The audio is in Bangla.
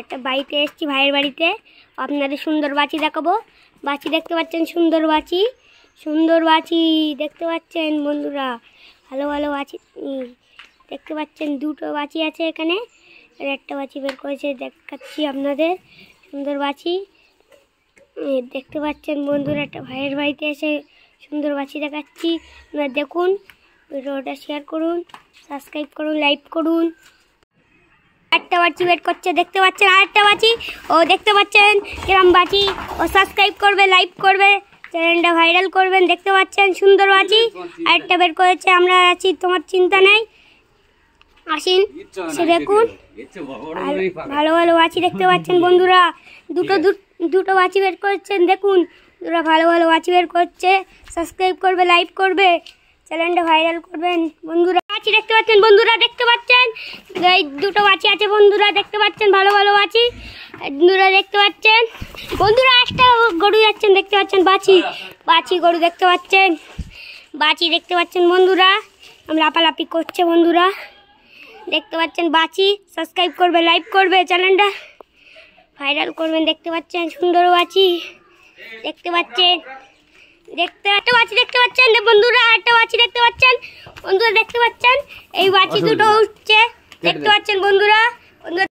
একটা বাড়িতে এসছি ভাইয়ের বাড়িতে আপনাদের সুন্দর বাচি দেখাবো বাচি দেখতে পাচ্ছেন সুন্দর বাচি সুন্দর বাচি দেখতে পাচ্ছেন বন্ধুরা ভালো ভালো বাচি দেখতে পাচ্ছেন দুটো বাচি আছে এখানে একটা বাচি বের করেছে দেখাচ্ছি আপনাদের সুন্দর বাচি দেখতে পাচ্ছেন বন্ধুরা একটা ভাইয়ের বাড়িতে এসে সুন্দর বাচি দেখাচ্ছি আপনারা দেখুন ভিডিওটা শেয়ার করুন সাবস্ক্রাইব করুন লাইক করুন একটা বাচ্চি ওয়েট করছে দেখতে পাচ্ছেন আরেকটা বাচ্চি ও দেখতে পাচ্ছেন কিরম বাচি ও সাবস্ক্রাইব করবে লাইক করবে চ্যানেলটা ভাইরাল করবেন দেখতে পাচ্ছেন সুন্দর বাচি আরেকটা বের করেছে আমরা আছি তোমার চিন্তা নেই আসিন সে দেখুন ভালো ভালো বাচি দেখতে পাচ্ছেন বন্ধুরা দুটো দুটো বাচি বের করছেন দেখুন দুটো ভালো ভালো বাচি বের করছে সাবস্ক্রাইব করবে লাইক করবে চ্যানেলটা ভাইরাল করবেন বন্ধুরা মাছি দেখতে পাচ্ছেন বন্ধুরা দেখতে পাচ্ছেন এই দুটো বাছি আছে বন্ধুরা দেখতে পাচ্ছেন ভালো ভালো বাছি বন্ধুরা দেখতে পাচ্ছেন বন্ধুরা একটা গরু যাচ্ছেন দেখতে পাচ্ছেন বাছি বাছি গরু দেখতে পাচ্ছেন বাছি দেখতে পাচ্ছেন বন্ধুরা আমরা লাপালাপি করছে বন্ধুরা দেখতে পাচ্ছেন বাছি সাবস্ক্রাইব করবে লাইক করবে চ্যানেলটা ভাইরাল করবেন দেখতে পাচ্ছেন সুন্দর বাছি দেখতে পাচ্ছেন দেখতে একটা বাছি দেখতে পাচ্ছেন বন্ধুরা একটা বাছি দেখতে পাচ্ছেন বন্ধুরা দেখতে পাচ্ছেন এই বাটি আচ্ছা, দুটো আচ্ছা। উঠছে দেখতে পাচ্ছেন বন্ধুরা